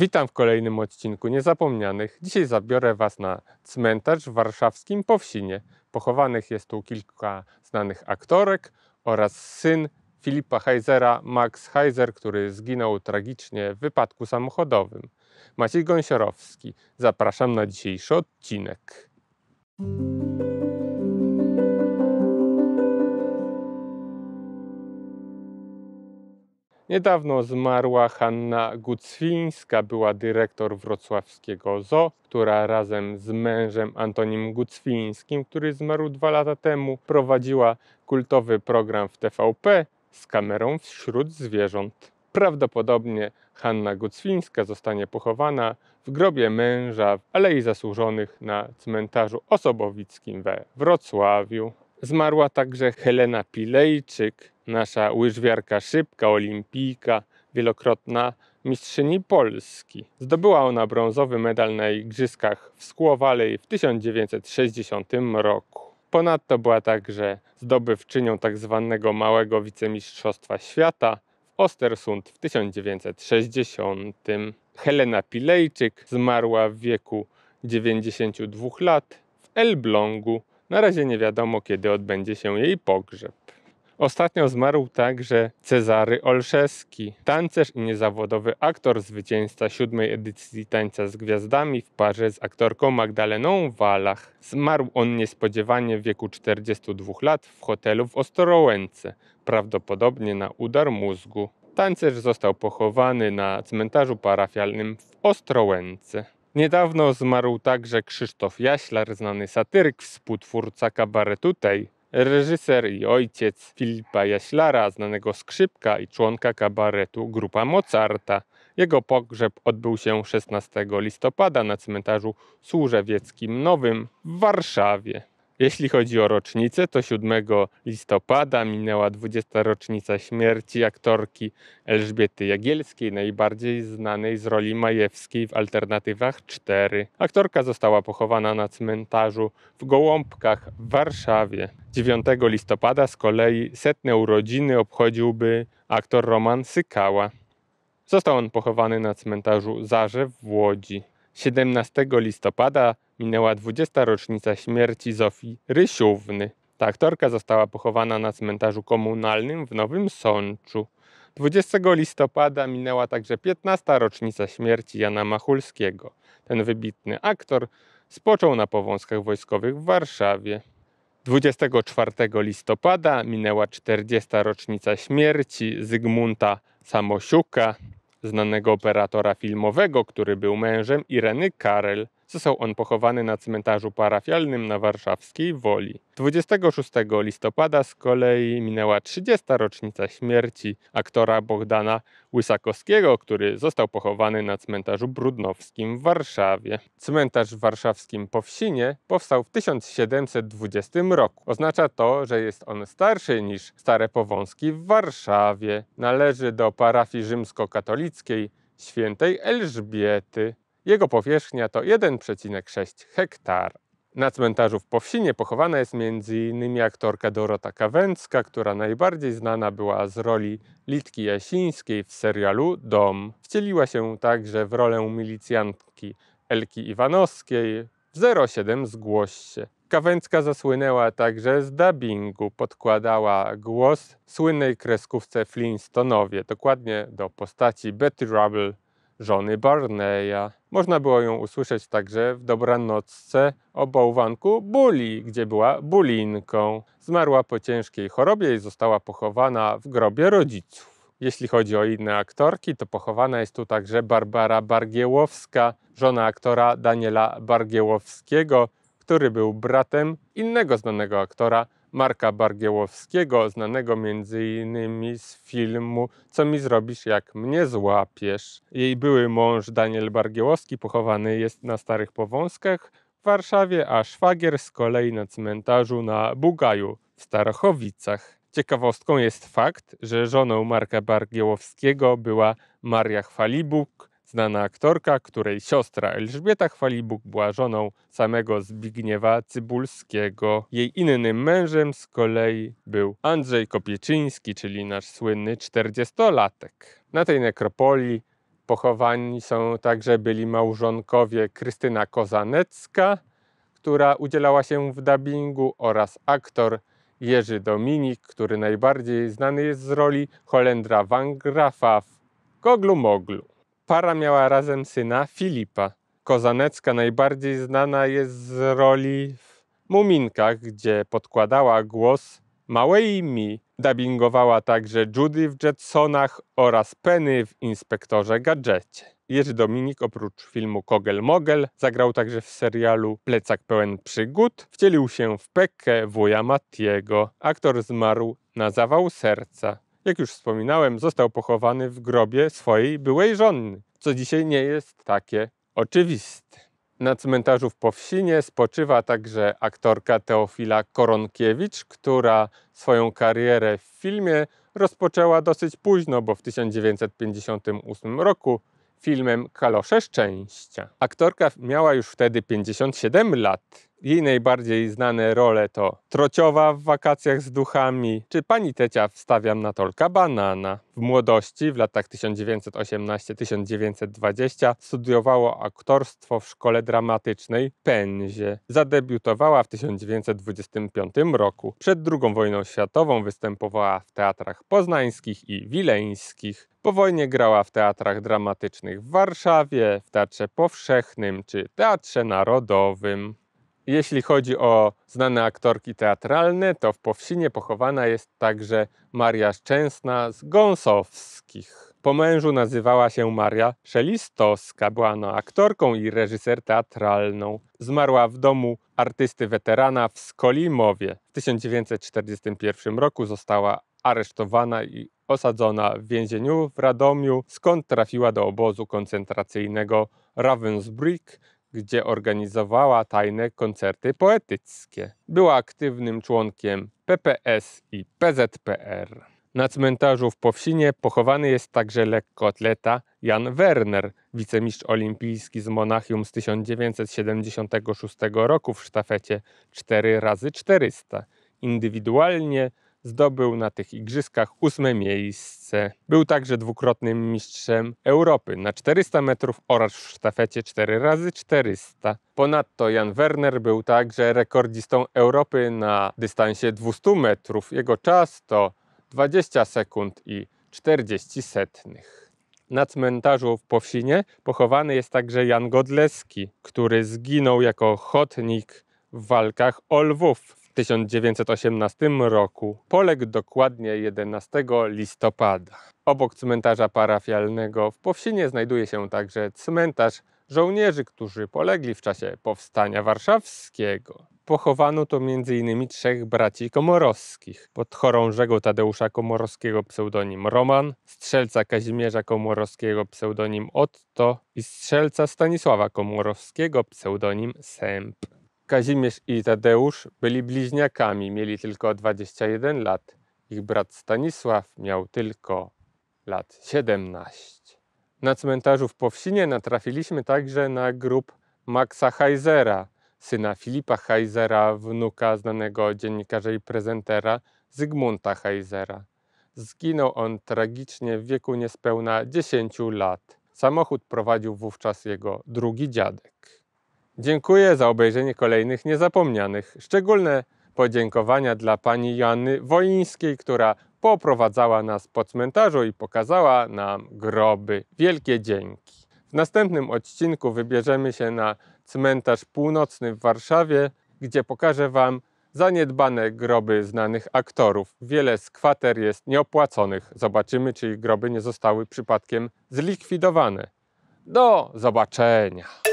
Witam w kolejnym odcinku Niezapomnianych. Dzisiaj zabiorę Was na cmentarz w warszawskim Powsinie. Pochowanych jest tu kilka znanych aktorek oraz syn Filipa Heizera, Max Heizer, który zginął tragicznie w wypadku samochodowym. Maciej Gąsiorowski. Zapraszam na dzisiejszy odcinek. Niedawno zmarła Hanna Gucwińska, była dyrektor wrocławskiego ZOO, która razem z mężem Antonim Gucwińskim, który zmarł dwa lata temu, prowadziła kultowy program w TVP z kamerą wśród zwierząt. Prawdopodobnie Hanna Gucwińska zostanie pochowana w grobie męża, ale i zasłużonych na cmentarzu osobowickim we Wrocławiu. Zmarła także Helena Pilejczyk, nasza łyżwiarka szybka, olimpijka, wielokrotna mistrzyni Polski. Zdobyła ona brązowy medal na Igrzyskach w Skłowalej w 1960 roku. Ponadto była także zdobywczynią tzw. Tak małego wicemistrzostwa świata w Ostersund w 1960. Helena Pilejczyk zmarła w wieku 92 lat w Elblągu na razie nie wiadomo, kiedy odbędzie się jej pogrzeb. Ostatnio zmarł także Cezary Olszewski, tancerz i niezawodowy aktor zwycięzca siódmej edycji Tańca z Gwiazdami w parze z aktorką Magdaleną Walach. Zmarł on niespodziewanie w wieku 42 lat w hotelu w Ostrołęce, prawdopodobnie na udar mózgu. Tancerz został pochowany na cmentarzu parafialnym w Ostrołęce. Niedawno zmarł także Krzysztof Jaślar, znany satyryk, współtwórca kabaretu tej. Reżyser i ojciec Filipa Jaślara, znanego skrzypka i członka kabaretu Grupa Mozarta. Jego pogrzeb odbył się 16 listopada na cmentarzu Służewieckim Nowym w Warszawie. Jeśli chodzi o rocznicę, to 7 listopada minęła 20. rocznica śmierci aktorki Elżbiety Jagielskiej, najbardziej znanej z roli Majewskiej w Alternatywach 4. Aktorka została pochowana na cmentarzu w Gołąbkach w Warszawie. 9 listopada z kolei setne urodziny obchodziłby aktor Roman Sykała. Został on pochowany na cmentarzu Zarzew w Łodzi. 17 listopada minęła 20. rocznica śmierci Zofii Rysiówny. Ta aktorka została pochowana na cmentarzu komunalnym w Nowym Sączu. 20 listopada minęła także 15. rocznica śmierci Jana Machulskiego. Ten wybitny aktor spoczął na powązkach wojskowych w Warszawie. 24 listopada minęła 40. rocznica śmierci Zygmunta Samosiuka znanego operatora filmowego, który był mężem Ireny Karel. Został on pochowany na cmentarzu parafialnym na warszawskiej Woli. 26 listopada z kolei minęła 30. rocznica śmierci aktora Bogdana Łysakowskiego, który został pochowany na cmentarzu brudnowskim w Warszawie. Cmentarz w warszawskim Powsinie powstał w 1720 roku. Oznacza to, że jest on starszy niż stare powązki w Warszawie. Należy do parafii rzymskokatolickiej świętej Elżbiety. Jego powierzchnia to 1,6 hektar. Na cmentarzu w Powsinie pochowana jest m.in. aktorka Dorota Kawęcka, która najbardziej znana była z roli Litki Jasińskiej w serialu Dom. Wcieliła się także w rolę milicjantki Elki Iwanowskiej w 07 Zgłoś się. Kawęcka zasłynęła także z dubbingu, podkładała głos słynnej kreskówce Flintstonowie, dokładnie do postaci Betty Rubble żony Barneya. Można było ją usłyszeć także w dobranocce o bałwanku Buli, gdzie była Bulinką. Zmarła po ciężkiej chorobie i została pochowana w grobie rodziców. Jeśli chodzi o inne aktorki, to pochowana jest tu także Barbara Bargiełowska, żona aktora Daniela Bargiełowskiego, który był bratem innego znanego aktora Marka Bargiełowskiego, znanego m.in. z filmu Co mi zrobisz, jak mnie złapiesz. Jej były mąż Daniel Bargiełowski pochowany jest na Starych Powązkach w Warszawie, a szwagier z kolei na cmentarzu na Bugaju w Starochowicach. Ciekawostką jest fakt, że żoną Marka Bargiełowskiego była Maria Chwalibuk, znana aktorka, której siostra Elżbieta Chwalibuk była żoną samego Zbigniewa Cybulskiego. Jej innym mężem z kolei był Andrzej Kopieczyński, czyli nasz słynny czterdziestolatek. Na tej nekropolii pochowani są także byli małżonkowie Krystyna Kozanecka, która udzielała się w dubbingu oraz aktor Jerzy Dominik, który najbardziej znany jest z roli Holendra Van Graffa w Goglu Moglu. Para miała razem syna Filipa. Kozanecka najbardziej znana jest z roli w Muminkach, gdzie podkładała głos małej mi. Dubbingowała także Judy w Jetsonach oraz Penny w Inspektorze Gadżecie. Jerzy Dominik oprócz filmu Kogel Mogel zagrał także w serialu Plecak pełen przygód. Wcielił się w Pekę wuja Mattiego. Aktor zmarł na zawał serca. Jak już wspominałem, został pochowany w grobie swojej byłej żony, co dzisiaj nie jest takie oczywiste. Na cmentarzu w Powsinie spoczywa także aktorka Teofila Koronkiewicz, która swoją karierę w filmie rozpoczęła dosyć późno, bo w 1958 roku filmem Kalosze Szczęścia. Aktorka miała już wtedy 57 lat. Jej najbardziej znane role to Trociowa w wakacjach z duchami, czy pani Tecia wstawiam na tolka banana. W młodości, w latach 1918-1920, studiowało aktorstwo w szkole dramatycznej Pędzie. Zadebiutowała w 1925 roku. Przed II wojną światową występowała w teatrach poznańskich i wileńskich. Po wojnie grała w teatrach dramatycznych w Warszawie, w Teatrze Powszechnym czy Teatrze Narodowym. Jeśli chodzi o znane aktorki teatralne, to w Powsinie pochowana jest także Maria Szczęsna z Gąsowskich. Po mężu nazywała się Maria Szelistowska, była ona aktorką i reżyser teatralną. Zmarła w domu artysty weterana w Skolimowie. W 1941 roku została aresztowana i osadzona w więzieniu w Radomiu, skąd trafiła do obozu koncentracyjnego Ravensbrück, gdzie organizowała tajne koncerty poetyckie. Była aktywnym członkiem PPS i PZPR. Na cmentarzu w Powsinie pochowany jest także lekkoatleta Jan Werner, wicemistrz olimpijski z Monachium z 1976 roku w sztafecie 4x400. Indywidualnie Zdobył na tych igrzyskach ósme miejsce. Był także dwukrotnym mistrzem Europy na 400 metrów oraz w sztafecie 4x400. Ponadto Jan Werner był także rekordzistą Europy na dystansie 200 metrów. Jego czas to 20 sekund i 40 setnych. Na cmentarzu w Powsinie pochowany jest także Jan Godleski, który zginął jako ochotnik w walkach o Lwów w 1918 roku poległ dokładnie 11 listopada. Obok cmentarza parafialnego w Powsinie znajduje się także cmentarz żołnierzy, którzy polegli w czasie Powstania Warszawskiego. Pochowano to m.in. trzech braci komorowskich. Pod chorążego Tadeusza Komorowskiego pseudonim Roman, strzelca Kazimierza Komorowskiego pseudonim Otto i strzelca Stanisława Komorowskiego pseudonim Semp. Kazimierz i Tadeusz byli bliźniakami, mieli tylko 21 lat. Ich brat Stanisław miał tylko lat 17. Na cmentarzu w Powsinie natrafiliśmy także na grób Maxa Heisera, syna Filipa Heisera, wnuka znanego dziennikarza i prezentera Zygmunta Heisera. Zginął on tragicznie w wieku niespełna 10 lat. Samochód prowadził wówczas jego drugi dziadek. Dziękuję za obejrzenie kolejnych niezapomnianych. Szczególne podziękowania dla pani Joanny Wojnińskiej, która poprowadzała nas po cmentarzu i pokazała nam groby. Wielkie dzięki. W następnym odcinku wybierzemy się na cmentarz północny w Warszawie, gdzie pokażę Wam zaniedbane groby znanych aktorów. Wiele z kwater jest nieopłaconych. Zobaczymy, czy ich groby nie zostały przypadkiem zlikwidowane. Do zobaczenia!